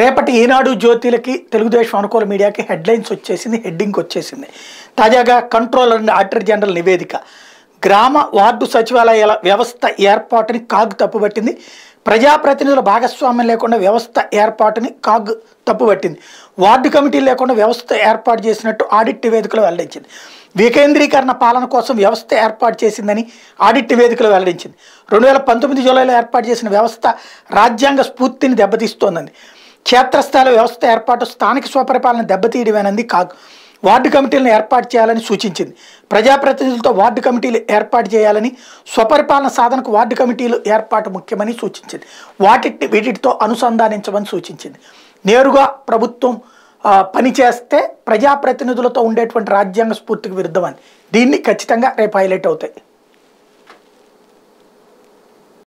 రేపటి ఈనాడు జ్యోతిలకి తెలుగుదేశం అనుకూల మీడియాకి హెడ్లైన్స్ వచ్చేసింది హెడ్డింగ్ వచ్చేసింది తాజాగా కంట్రోలర్ అండ్ ఆడిటర్ జనరల్ నివేదిక గ్రామ వార్డు సచివాలయాల వ్యవస్థ ఏర్పాటుని కాగ్ తప్పుబట్టింది ప్రజాప్రతినిధుల భాగస్వామ్యం లేకుండా వ్యవస్థ ఏర్పాటుని కాగ్ తప్పుబట్టింది వార్డు కమిటీ లేకుండా వ్యవస్థ ఏర్పాటు చేసినట్టు ఆడిట్ నివేదికలు వెల్లడించింది వికేంద్రీకరణ పాలన కోసం వ్యవస్థ ఏర్పాటు చేసిందని ఆడిట్ నివేదికలు వెల్లడించింది రెండు వేల పంతొమ్మిది జూలైలో ఏర్పాటు చేసిన వ్యవస్థ రాజ్యాంగ స్ఫూర్తిని దెబ్బతీస్తోందని క్షేత్రస్థాయిల వ్యవస్థ ఏర్పాటు స్థానిక స్వపరిపాలన దెబ్బతీయడమేనంది కాదు వార్డు కమిటీలను ఏర్పాటు చేయాలని సూచించింది ప్రజాప్రతినిధులతో వార్డు కమిటీలు ఏర్పాటు చేయాలని స్వపరిపాలన సాధనకు వార్డు కమిటీలు ఏర్పాటు ముఖ్యమని సూచించింది వాటిని వీటితో అనుసంధానించమని సూచించింది నేరుగా ప్రభుత్వం పనిచేస్తే ప్రజాప్రతినిధులతో ఉండేటువంటి రాజ్యాంగ స్ఫూర్తికి విరుద్ధమని దీన్ని ఖచ్చితంగా రేపు హైలైట్ అవుతాయి